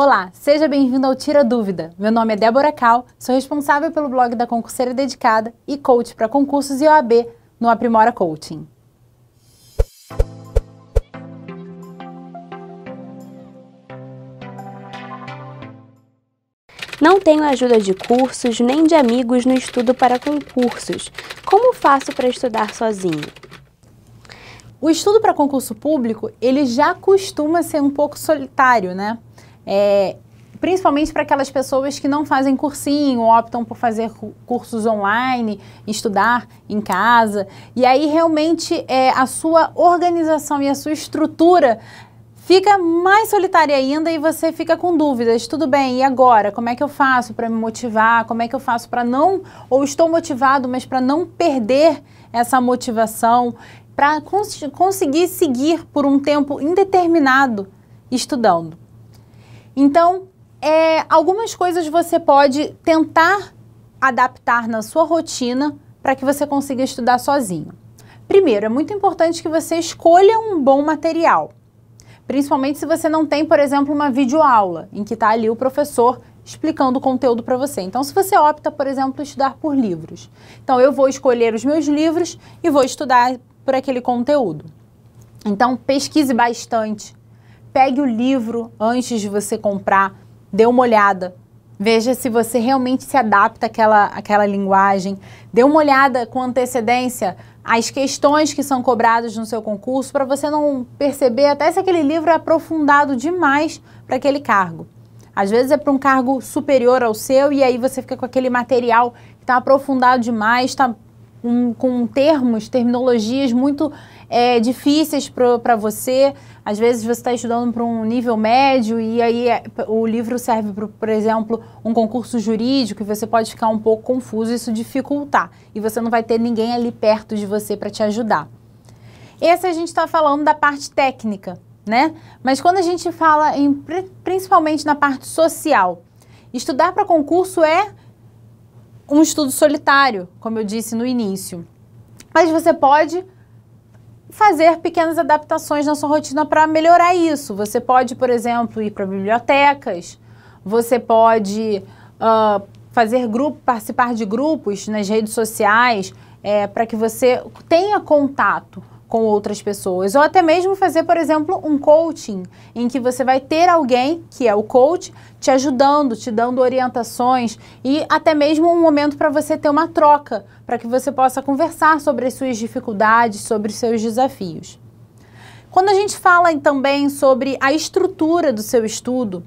Olá, seja bem-vindo ao Tira Dúvida. Meu nome é Débora Cal, sou responsável pelo blog da Concurseira Dedicada e coach para concursos e OAB no Aprimora Coaching. Não tenho ajuda de cursos nem de amigos no estudo para concursos. Como faço para estudar sozinho? O estudo para concurso público, ele já costuma ser um pouco solitário, né? É, principalmente para aquelas pessoas que não fazem cursinho, optam por fazer cursos online, estudar em casa. E aí realmente é, a sua organização e a sua estrutura fica mais solitária ainda e você fica com dúvidas. Tudo bem, e agora? Como é que eu faço para me motivar? Como é que eu faço para não, ou estou motivado, mas para não perder essa motivação, para cons conseguir seguir por um tempo indeterminado estudando? Então, é, algumas coisas você pode tentar adaptar na sua rotina para que você consiga estudar sozinho. Primeiro, é muito importante que você escolha um bom material, principalmente se você não tem, por exemplo, uma videoaula em que está ali o professor explicando o conteúdo para você. Então, se você opta, por exemplo, estudar por livros, então eu vou escolher os meus livros e vou estudar por aquele conteúdo. Então, pesquise bastante pegue o livro antes de você comprar, dê uma olhada. Veja se você realmente se adapta àquela, àquela linguagem. Dê uma olhada com antecedência às questões que são cobradas no seu concurso para você não perceber até se aquele livro é aprofundado demais para aquele cargo. Às vezes é para um cargo superior ao seu e aí você fica com aquele material que está aprofundado demais, está um, com termos, terminologias muito é, difíceis para você. Às vezes você está estudando para um nível médio e aí é, o livro serve para, por exemplo, um concurso jurídico e você pode ficar um pouco confuso, e isso dificultar. E você não vai ter ninguém ali perto de você para te ajudar. Essa a gente está falando da parte técnica, né? Mas quando a gente fala em, principalmente na parte social, estudar para concurso é um estudo solitário, como eu disse no início. Mas você pode fazer pequenas adaptações na sua rotina para melhorar isso. Você pode, por exemplo, ir para bibliotecas, você pode uh, fazer grupo, participar de grupos nas redes sociais é, para que você tenha contato com outras pessoas. Ou até mesmo fazer, por exemplo, um coaching, em que você vai ter alguém, que é o coach, te ajudando, te dando orientações e até mesmo um momento para você ter uma troca, para que você possa conversar sobre as suas dificuldades, sobre os seus desafios. Quando a gente fala também sobre a estrutura do seu estudo,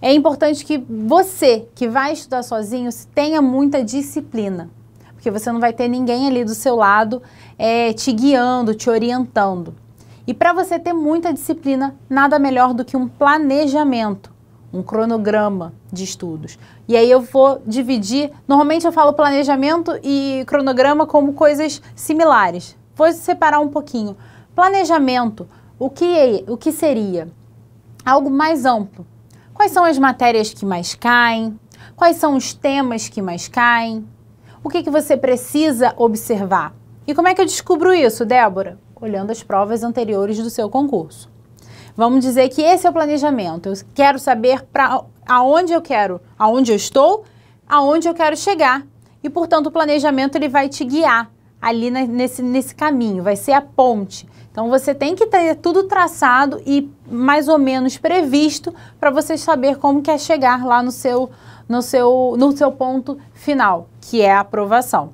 é importante que você que vai estudar sozinho tenha muita disciplina porque você não vai ter ninguém ali do seu lado é, te guiando, te orientando. E para você ter muita disciplina, nada melhor do que um planejamento, um cronograma de estudos. E aí eu vou dividir, normalmente eu falo planejamento e cronograma como coisas similares. Vou separar um pouquinho. Planejamento, o que, é, o que seria? Algo mais amplo. Quais são as matérias que mais caem? Quais são os temas que mais caem? o que, que você precisa observar? E como é que eu descubro isso, Débora? Olhando as provas anteriores do seu concurso. Vamos dizer que esse é o planejamento. Eu quero saber para aonde eu quero, aonde eu estou, aonde eu quero chegar. E portanto, o planejamento ele vai te guiar ali na, nesse, nesse caminho, vai ser a ponte. Então você tem que ter tudo traçado e mais ou menos previsto para você saber como quer é chegar lá no seu, no, seu, no seu ponto final, que é a aprovação.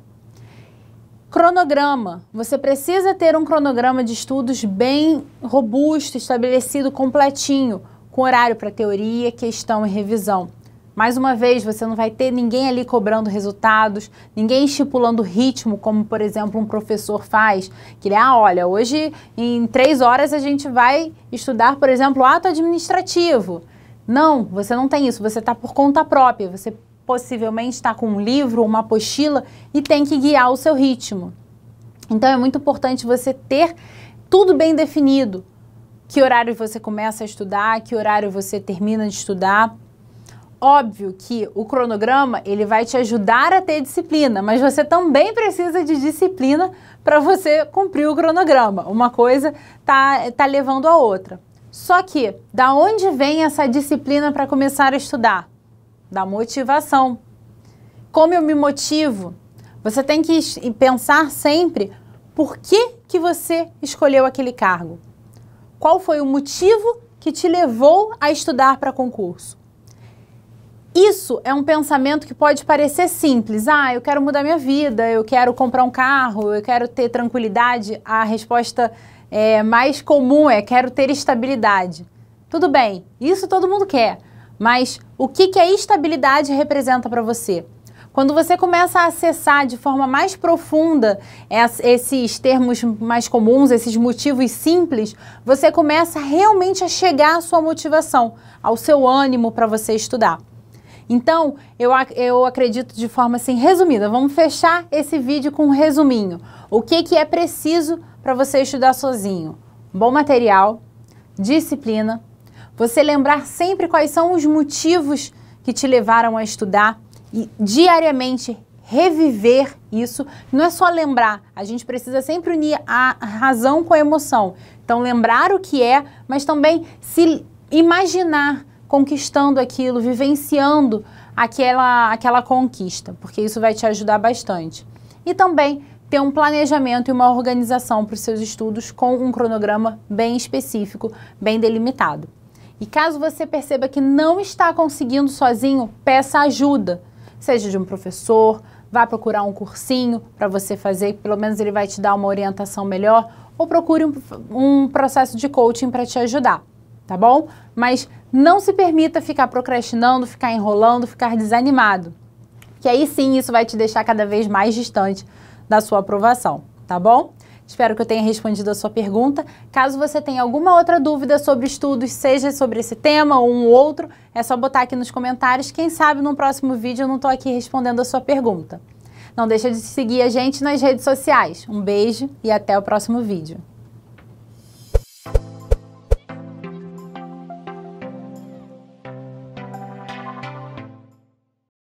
Cronograma. Você precisa ter um cronograma de estudos bem robusto, estabelecido, completinho, com horário para teoria, questão e revisão. Mais uma vez, você não vai ter ninguém ali cobrando resultados, ninguém estipulando ritmo, como por exemplo um professor faz, que ele, ah, olha, hoje em três horas a gente vai estudar, por exemplo, ato administrativo. Não, você não tem isso, você está por conta própria, você possivelmente está com um livro, uma apostila e tem que guiar o seu ritmo. Então é muito importante você ter tudo bem definido. Que horário você começa a estudar, que horário você termina de estudar. Óbvio que o cronograma ele vai te ajudar a ter disciplina, mas você também precisa de disciplina para você cumprir o cronograma. Uma coisa tá, tá levando a outra. Só que, da onde vem essa disciplina para começar a estudar? Da motivação. Como eu me motivo? Você tem que pensar sempre por que, que você escolheu aquele cargo. Qual foi o motivo que te levou a estudar para concurso? Isso é um pensamento que pode parecer simples. Ah, eu quero mudar minha vida, eu quero comprar um carro, eu quero ter tranquilidade. A resposta é, mais comum é quero ter estabilidade. Tudo bem, isso todo mundo quer. Mas o que, que a estabilidade representa para você? Quando você começa a acessar de forma mais profunda esses termos mais comuns, esses motivos simples, você começa realmente a chegar à sua motivação, ao seu ânimo para você estudar. Então, eu, eu acredito de forma assim resumida. Vamos fechar esse vídeo com um resuminho. O que, que é preciso para você estudar sozinho? Bom material, disciplina, você lembrar sempre quais são os motivos que te levaram a estudar e diariamente reviver isso. Não é só lembrar, a gente precisa sempre unir a razão com a emoção. Então, lembrar o que é, mas também se imaginar conquistando aquilo, vivenciando aquela, aquela conquista, porque isso vai te ajudar bastante. E também ter um planejamento e uma organização para os seus estudos com um cronograma bem específico, bem delimitado. E caso você perceba que não está conseguindo sozinho, peça ajuda, seja de um professor, vá procurar um cursinho para você fazer, pelo menos ele vai te dar uma orientação melhor, ou procure um, um processo de coaching para te ajudar tá bom? Mas não se permita ficar procrastinando, ficar enrolando, ficar desanimado. Que aí sim isso vai te deixar cada vez mais distante da sua aprovação, tá bom? Espero que eu tenha respondido a sua pergunta. Caso você tenha alguma outra dúvida sobre estudos, seja sobre esse tema ou um outro, é só botar aqui nos comentários. Quem sabe no próximo vídeo eu não estou aqui respondendo a sua pergunta. Não deixa de seguir a gente nas redes sociais. Um beijo e até o próximo vídeo.